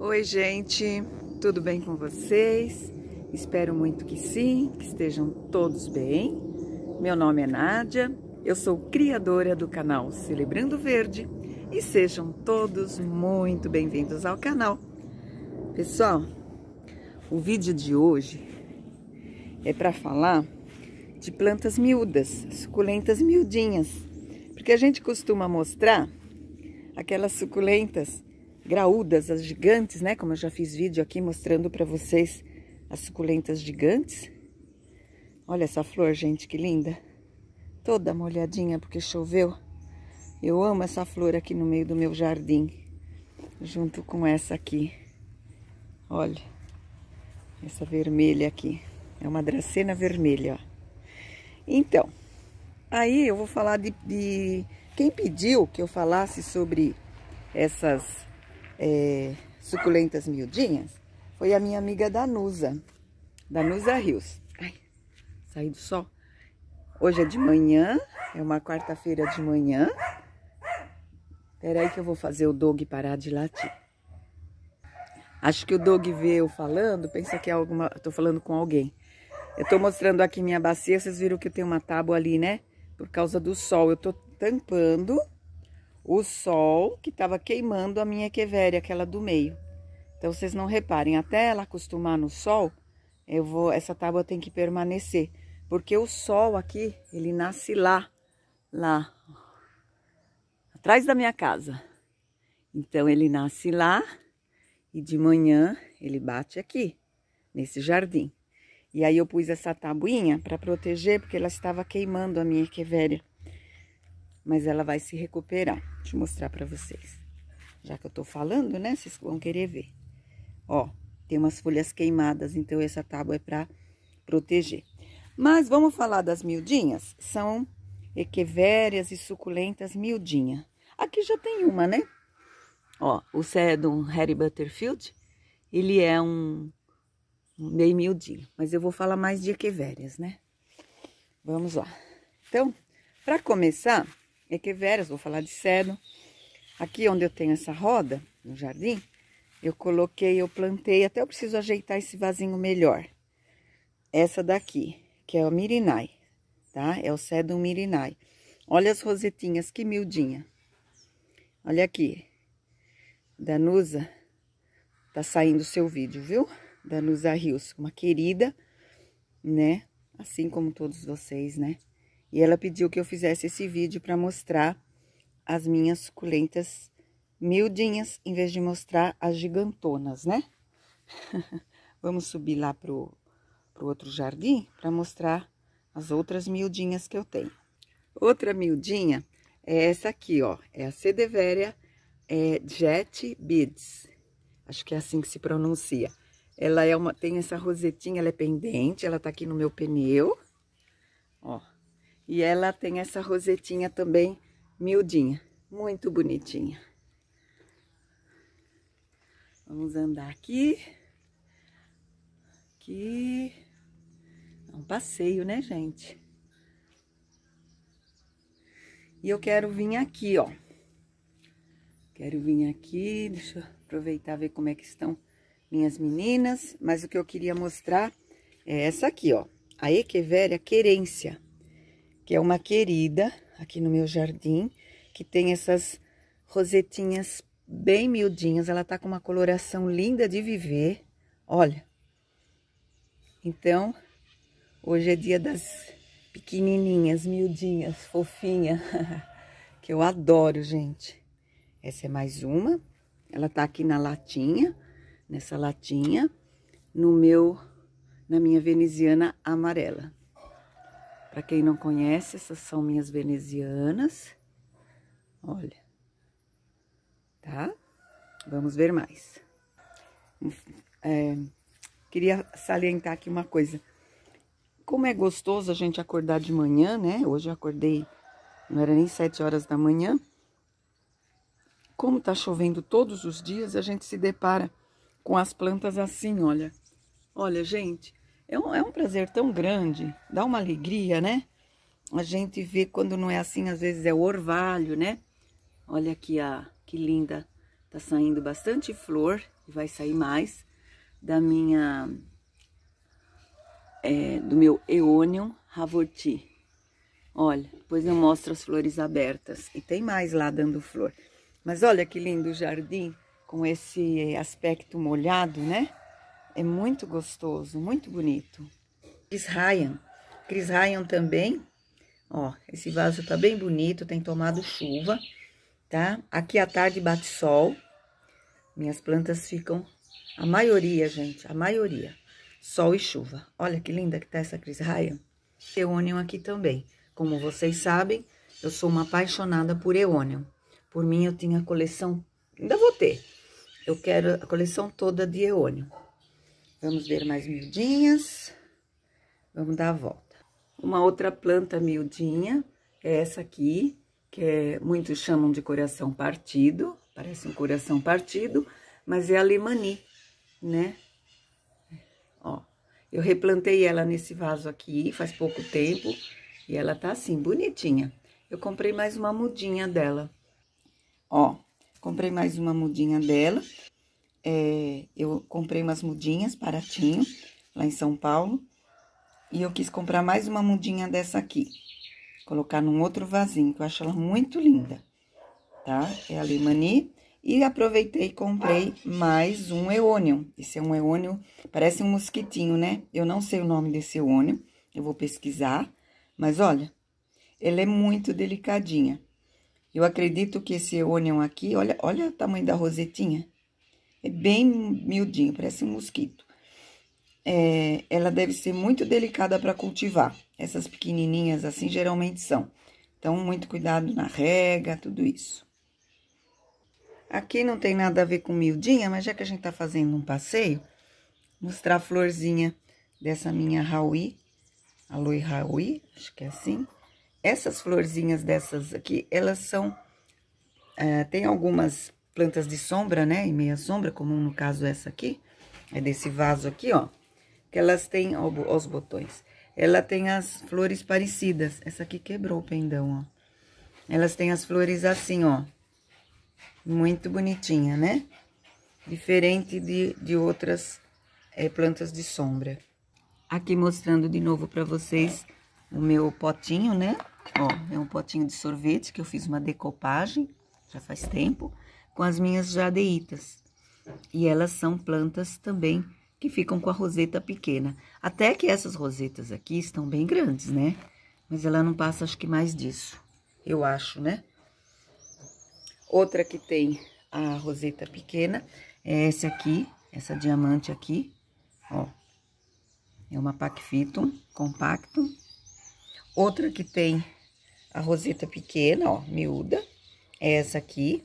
Oi, gente, tudo bem com vocês? Espero muito que sim, que estejam todos bem. Meu nome é Nádia, eu sou criadora do canal Celebrando Verde e sejam todos muito bem-vindos ao canal. Pessoal, o vídeo de hoje é para falar de plantas miúdas, suculentas miudinhas, porque a gente costuma mostrar aquelas suculentas graúdas, as gigantes, né? Como eu já fiz vídeo aqui mostrando para vocês as suculentas gigantes. Olha essa flor, gente, que linda. Toda molhadinha porque choveu. Eu amo essa flor aqui no meio do meu jardim, junto com essa aqui. Olha, essa vermelha aqui. É uma dracena vermelha, ó. Então, aí eu vou falar de, de quem pediu que eu falasse sobre essas é, suculentas miudinhas foi a minha amiga Danusa, Danusa Rios. Ai, saí do sol. Hoje é de manhã, é uma quarta-feira de manhã. Peraí que eu vou fazer o dog parar de latir. Acho que o dog vê eu falando, pensa que é alguma... Tô falando com alguém. Eu tô mostrando aqui minha bacia, vocês viram que tem uma tábua ali, né? Por causa do sol. Eu tô tampando o sol que estava queimando a minha equevéria, aquela do meio. Então vocês não reparem, até ela acostumar no sol, eu vou, essa tábua tem que permanecer, porque o sol aqui, ele nasce lá, lá, atrás da minha casa. Então ele nasce lá e de manhã ele bate aqui, nesse jardim. E aí eu pus essa tabuinha para proteger, porque ela estava queimando a minha equevéria mas ela vai se recuperar. Deixa eu mostrar pra vocês. Já que eu tô falando, né, vocês vão querer ver. Ó, tem umas folhas queimadas, então essa tábua é pra proteger. Mas vamos falar das miudinhas? São equevérias e suculentas miudinha. Aqui já tem uma, né? Ó, o sedum é Harry Butterfield, ele é um meio miudinho, mas eu vou falar mais de equivérias, né? Vamos lá. Então, para começar, veras, vou falar de cedro. Aqui onde eu tenho essa roda, no jardim, eu coloquei, eu plantei, até eu preciso ajeitar esse vasinho melhor. Essa daqui, que é o mirinai, tá? É o cedro mirinai. Olha as rosetinhas, que miudinha. Olha aqui. Danusa, tá saindo o seu vídeo, viu? Danusa Rios, uma querida, né? Assim como todos vocês, né? E ela pediu que eu fizesse esse vídeo para mostrar as minhas suculentas miudinhas, em vez de mostrar as gigantonas, né? Vamos subir lá pro, pro outro jardim para mostrar as outras miudinhas que eu tenho. Outra miudinha é essa aqui, ó. É a Cedeveria é, Jet Beads. Acho que é assim que se pronuncia. Ela é uma, tem essa rosetinha, ela é pendente, ela tá aqui no meu pneu. Ó, e ela tem essa rosetinha também miudinha, muito bonitinha. Vamos andar aqui. Aqui. É um passeio, né, gente? E eu quero vir aqui, ó. Quero vir aqui, deixa eu aproveitar ver como é que estão minhas meninas. Mas o que eu queria mostrar é essa aqui, ó. A Echeveria querência que é uma querida aqui no meu jardim, que tem essas rosetinhas bem miudinhas. Ela tá com uma coloração linda de viver. Olha. Então, hoje é dia das pequenininhas, miudinhas, fofinha, que eu adoro, gente. Essa é mais uma. Ela tá aqui na latinha, nessa latinha, no meu na minha veneziana amarela. Para quem não conhece, essas são minhas venezianas. Olha. Tá? Vamos ver mais. É, queria salientar aqui uma coisa. Como é gostoso a gente acordar de manhã, né? Hoje eu acordei, não era nem sete horas da manhã. Como tá chovendo todos os dias, a gente se depara com as plantas assim, olha. Olha, gente, é um, é um prazer tão grande, dá uma alegria, né? A gente vê quando não é assim, às vezes é o orvalho, né? Olha aqui, a, que linda. Tá saindo bastante flor e vai sair mais da minha... É, do meu Eonium Ravorti. Olha, depois eu mostro as flores abertas. E tem mais lá dando flor. Mas olha que lindo o jardim com esse aspecto molhado, né? É muito gostoso, muito bonito. Chris Ryan. Chris Ryan também. Ó, esse vaso tá bem bonito, tem tomado chuva, tá? Aqui à tarde bate sol. Minhas plantas ficam, a maioria, gente, a maioria, sol e chuva. Olha que linda que tá essa Chris Ryan. Eonium aqui também. Como vocês sabem, eu sou uma apaixonada por Eonium. Por mim, eu tinha a coleção, ainda vou ter. Eu quero a coleção toda de Eonium. Vamos ver mais miudinhas. Vamos dar a volta. Uma outra planta miudinha é essa aqui, que é, muitos chamam de coração partido, parece um coração partido, mas é a limani, né? Ó, eu replantei ela nesse vaso aqui faz pouco tempo e ela tá assim, bonitinha. Eu comprei mais uma mudinha dela. Ó, comprei mais uma mudinha dela é, eu comprei umas mudinhas baratinho, lá em São Paulo. E eu quis comprar mais uma mudinha dessa aqui. Colocar num outro vasinho, que eu acho ela muito linda, tá? É a Limani. E aproveitei e comprei mais um eônio. Esse é um eônio, parece um mosquitinho, né? Eu não sei o nome desse eônio, eu vou pesquisar. Mas olha, ele é muito delicadinha. Eu acredito que esse eônion aqui, olha, olha o tamanho da rosetinha. É bem miudinho, parece um mosquito. É, ela deve ser muito delicada para cultivar. Essas pequenininhas assim geralmente são. Então, muito cuidado na rega, tudo isso. Aqui não tem nada a ver com miudinha, mas já que a gente tá fazendo um passeio, mostrar a florzinha dessa minha Raui, Aloe Raui, acho que é assim. Essas florzinhas dessas aqui, elas são... É, tem algumas plantas de sombra, né? E meia sombra, como no caso essa aqui, é desse vaso aqui, ó. Que elas têm, ó, os botões. Ela tem as flores parecidas. Essa aqui quebrou o pendão, ó. Elas têm as flores assim, ó. Muito bonitinha, né? Diferente de, de outras é, plantas de sombra. Aqui mostrando de novo para vocês o meu potinho, né? Ó, é um potinho de sorvete que eu fiz uma decopagem, já faz tempo com as minhas jadeitas. E elas são plantas também que ficam com a roseta pequena. Até que essas rosetas aqui estão bem grandes, né? Mas ela não passa, acho que mais disso. Eu acho, né? Outra que tem a roseta pequena é essa aqui, essa diamante aqui, ó. É uma Pacfitum compacto. Outra que tem a roseta pequena, ó, miúda, é essa aqui.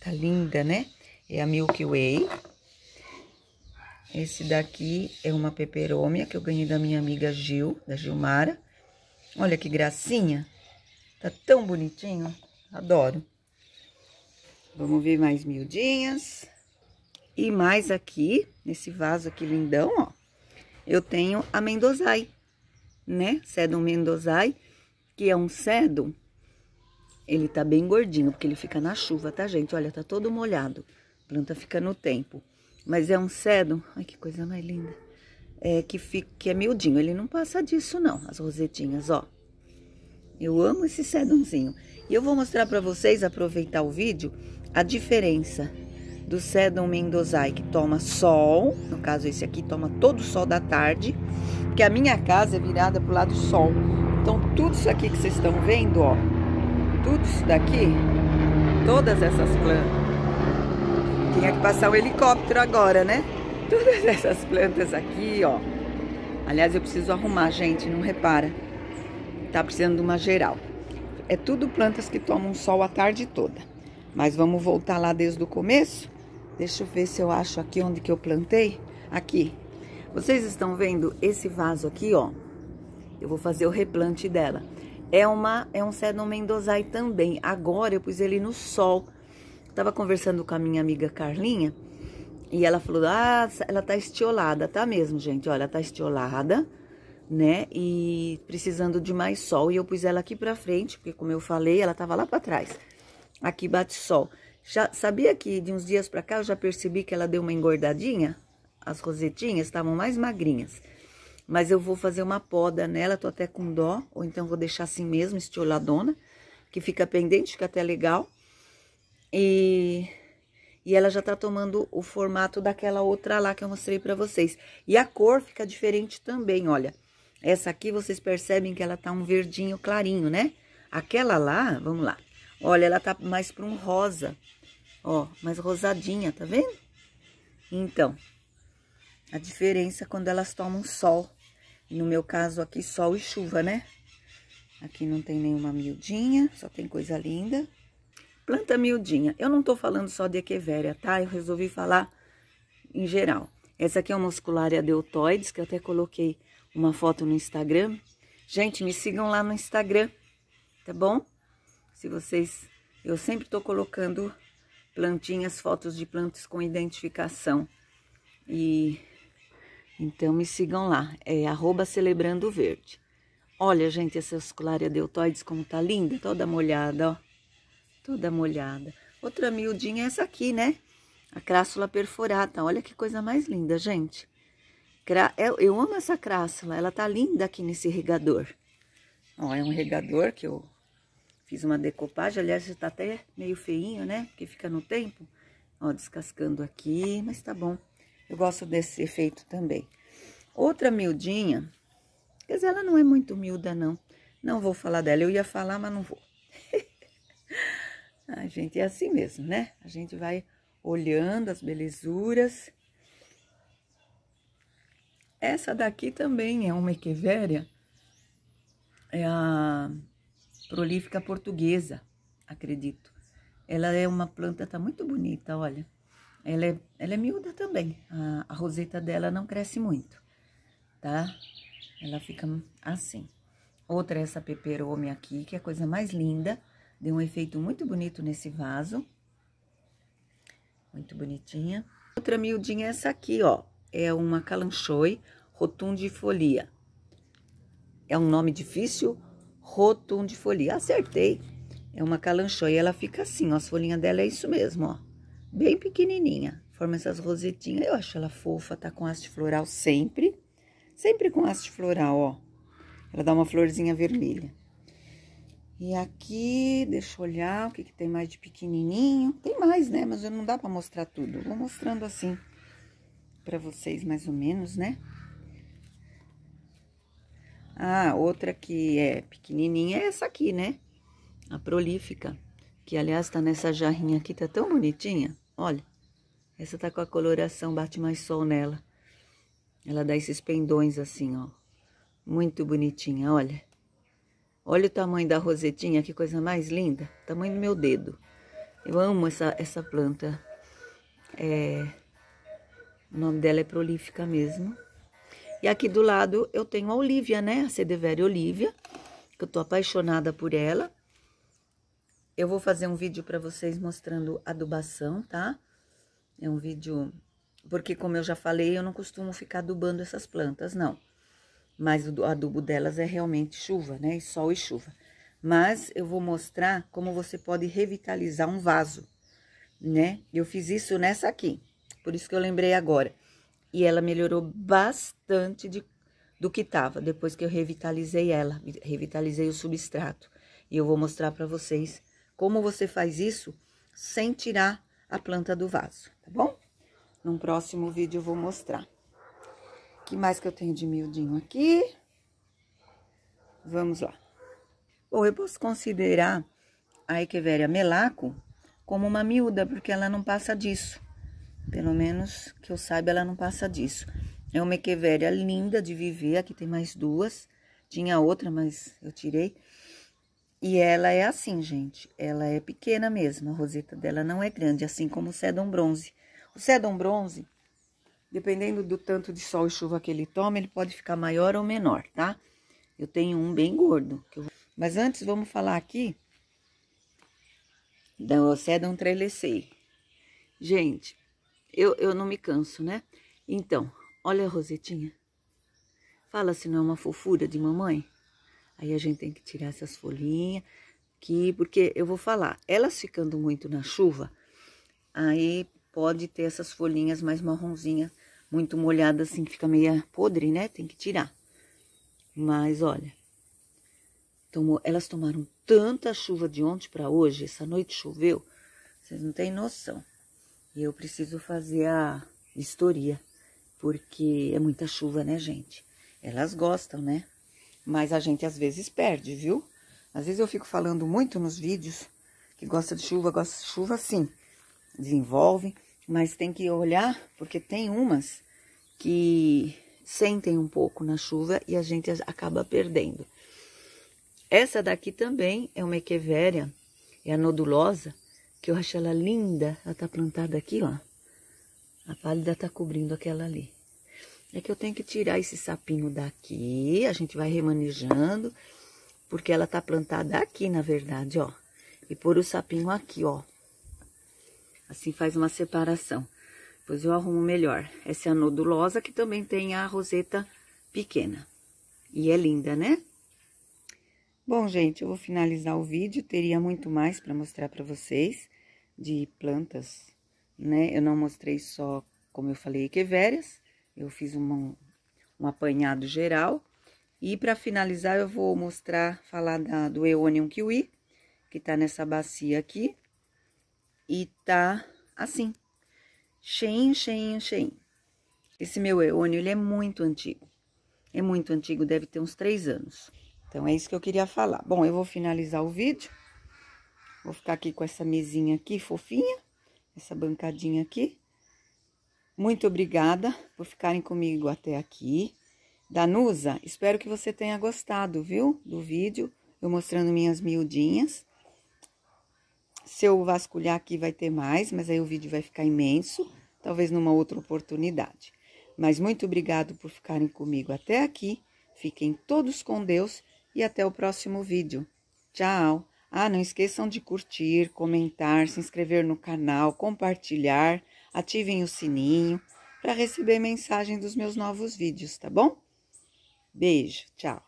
Tá linda, né? É a Milky Way. Esse daqui é uma peperômia que eu ganhei da minha amiga Gil, da Gilmara. Olha que gracinha. Tá tão bonitinho. Adoro. Vamos ver mais miudinhas. E mais aqui, nesse vaso aqui lindão, ó. Eu tenho a mendozai, né? cedo mendozai, que é um cedo ele tá bem gordinho, porque ele fica na chuva, tá, gente? Olha, tá todo molhado. A planta fica no tempo. Mas é um cedro, ai que coisa mais linda, é, que, fica, que é miudinho. Ele não passa disso, não, as rosetinhas, ó. Eu amo esse cedonzinho. E eu vou mostrar para vocês, aproveitar o vídeo, a diferença do sedum mendozai, que toma sol, no caso esse aqui toma todo o sol da tarde, porque a minha casa é virada pro lado sol. Então tudo isso aqui que vocês estão vendo, ó, tudo isso daqui, todas essas plantas. Tinha que passar o um helicóptero agora, né? Todas essas plantas aqui, ó. Aliás, eu preciso arrumar, gente, não repara. Tá precisando de uma geral. É tudo plantas que tomam sol a tarde toda. Mas vamos voltar lá desde o começo? Deixa eu ver se eu acho aqui onde que eu plantei. Aqui. Vocês estão vendo esse vaso aqui, ó? Eu vou fazer o replante dela é, uma, é um Sedon Mendozai também. Agora eu pus ele no sol. tava conversando com a minha amiga Carlinha e ela falou: Ah, ela tá estiolada. Tá mesmo, gente. Olha, ela tá estiolada, né? E precisando de mais sol. E eu pus ela aqui pra frente, porque, como eu falei, ela tava lá pra trás. Aqui bate sol. Já sabia que de uns dias pra cá eu já percebi que ela deu uma engordadinha? As rosetinhas estavam mais magrinhas. Mas eu vou fazer uma poda nela, tô até com dó, ou então vou deixar assim mesmo, estioladona, que fica pendente, fica é até legal. E, e ela já tá tomando o formato daquela outra lá que eu mostrei pra vocês. E a cor fica diferente também, olha. Essa aqui vocês percebem que ela tá um verdinho clarinho, né? Aquela lá, vamos lá. Olha, ela tá mais pra um rosa, ó, mais rosadinha, tá vendo? Então, a diferença é quando elas tomam sol. No meu caso aqui, sol e chuva, né? Aqui não tem nenhuma miudinha, só tem coisa linda. Planta miudinha. Eu não tô falando só de echeveria, tá? Eu resolvi falar em geral. Essa aqui é uma muscularia deltoides, que eu até coloquei uma foto no Instagram. Gente, me sigam lá no Instagram, tá bom? Se vocês... Eu sempre estou colocando plantinhas, fotos de plantas com identificação. E então me sigam lá, é arroba celebrando verde. Olha, gente, essa esculária deltoides como tá linda, toda molhada, ó. Toda molhada. Outra miudinha é essa aqui, né? A crássula perforata. Olha que coisa mais linda, gente. É, eu amo essa crássula, ela tá linda aqui nesse regador. Ó, é um regador que eu fiz uma decopagem, aliás, está até meio feinho, né? Porque fica no tempo. Ó, descascando aqui, mas tá bom. Eu gosto desse efeito também. Outra miudinha, quer ela não é muito miúda, não. Não vou falar dela, eu ia falar, mas não vou. a gente é assim mesmo, né? A gente vai olhando as belezuras. Essa daqui também é uma equevéria, é a prolífica portuguesa, acredito. Ela é uma planta, tá muito bonita, olha. Ela é, ela é miúda também. A, a roseta dela não cresce muito, tá? Ela fica assim. Outra é essa peperome aqui, que é a coisa mais linda. Deu um efeito muito bonito nesse vaso. Muito bonitinha. Outra miudinha é essa aqui, ó. É uma calanchoi rotundifolia. É um nome difícil? Rotundifolia. Acertei. É uma calanchoi Ela fica assim, ó. As folhinhas dela é isso mesmo, ó bem pequenininha. Forma essas rosetinhas. Eu acho ela fofa, tá com haste floral sempre. Sempre com haste floral, ó. Ela dá uma florzinha vermelha. E aqui, deixa eu olhar o que, que tem mais de pequenininho. Tem mais, né? Mas não dá pra mostrar tudo. Vou mostrando assim pra vocês, mais ou menos, né? Ah, outra que é pequenininha é essa aqui, né? A prolífica que aliás tá nessa jarrinha aqui, tá tão bonitinha. Olha, essa tá com a coloração bate mais sol nela. Ela dá esses pendões assim, ó. Muito bonitinha, olha. Olha o tamanho da rosetinha, que coisa mais linda. Tamanho do meu dedo. Eu amo essa, essa planta. É... O nome dela é prolífica mesmo. E aqui do lado eu tenho a Olivia, né? A Cedevere Olivia, que eu tô apaixonada por ela. Eu vou fazer um vídeo para vocês mostrando adubação, tá? É um vídeo... Porque, como eu já falei, eu não costumo ficar adubando essas plantas, não. Mas o adubo delas é realmente chuva, né? Sol e chuva. Mas eu vou mostrar como você pode revitalizar um vaso, né? Eu fiz isso nessa aqui, por isso que eu lembrei agora. E ela melhorou bastante de, do que tava, depois que eu revitalizei ela, revitalizei o substrato. E eu vou mostrar para vocês como você faz isso sem tirar a planta do vaso, tá bom? Num próximo vídeo eu vou mostrar. O que mais que eu tenho de miudinho aqui? Vamos lá. Bom, eu posso considerar a Echeveria melaco como uma miúda, porque ela não passa disso. Pelo menos que eu saiba, ela não passa disso. É uma Echeveria linda de viver, aqui tem mais duas. Tinha outra, mas eu tirei. E ela é assim, gente. Ela é pequena mesmo. A roseta dela não é grande, assim como o sedum bronze. O sedum bronze, dependendo do tanto de sol e chuva que ele toma, ele pode ficar maior ou menor, tá? Eu tenho um bem gordo. Eu... Mas antes, vamos falar aqui do sedum trelesei. Gente, eu, eu não me canso, né? Então, olha a rosetinha. Fala se não é uma fofura de mamãe. Aí a gente tem que tirar essas folhinhas aqui, porque eu vou falar, elas ficando muito na chuva, aí pode ter essas folhinhas mais marronzinhas, muito molhadas assim, que fica meio podre, né? Tem que tirar. Mas olha, tomou, elas tomaram tanta chuva de ontem para hoje, essa noite choveu, vocês não têm noção. E eu preciso fazer a vistoria, porque é muita chuva, né, gente? Elas gostam, né? mas a gente às vezes perde, viu? Às vezes eu fico falando muito nos vídeos que gosta de chuva, gosta de chuva sim, desenvolve, mas tem que olhar, porque tem umas que sentem um pouco na chuva e a gente acaba perdendo. Essa daqui também é uma equeveria, é a nodulosa, que eu acho ela linda. Ela tá plantada aqui, ó. A pálida tá cobrindo aquela ali é que eu tenho que tirar esse sapinho daqui, a gente vai remanejando, porque ela tá plantada aqui, na verdade, ó. E pôr o sapinho aqui, ó. Assim faz uma separação. Depois eu arrumo melhor. Essa é a nodulosa, que também tem a roseta pequena. E é linda, né? Bom, gente, eu vou finalizar o vídeo. Teria muito mais para mostrar para vocês de plantas, né? Eu não mostrei só, como eu falei, equivérias. Eu fiz uma, um apanhado geral. E para finalizar, eu vou mostrar, falar da, do Eonium Kiwi, que tá nessa bacia aqui. E tá assim, cheinho, cheinho, cheinho. Esse meu Eonium, ele é muito antigo. É muito antigo, deve ter uns três anos. Então, é isso que eu queria falar. Bom, eu vou finalizar o vídeo. Vou ficar aqui com essa mesinha aqui, fofinha. Essa bancadinha aqui. Muito obrigada por ficarem comigo até aqui. Danusa, espero que você tenha gostado, viu? Do vídeo, eu mostrando minhas miudinhas. Se eu vasculhar aqui vai ter mais, mas aí o vídeo vai ficar imenso, talvez numa outra oportunidade. Mas muito obrigado por ficarem comigo até aqui. Fiquem todos com Deus e até o próximo vídeo. Tchau! Ah, não esqueçam de curtir, comentar, se inscrever no canal, compartilhar ativem o sininho para receber mensagem dos meus novos vídeos, tá bom? Beijo, tchau!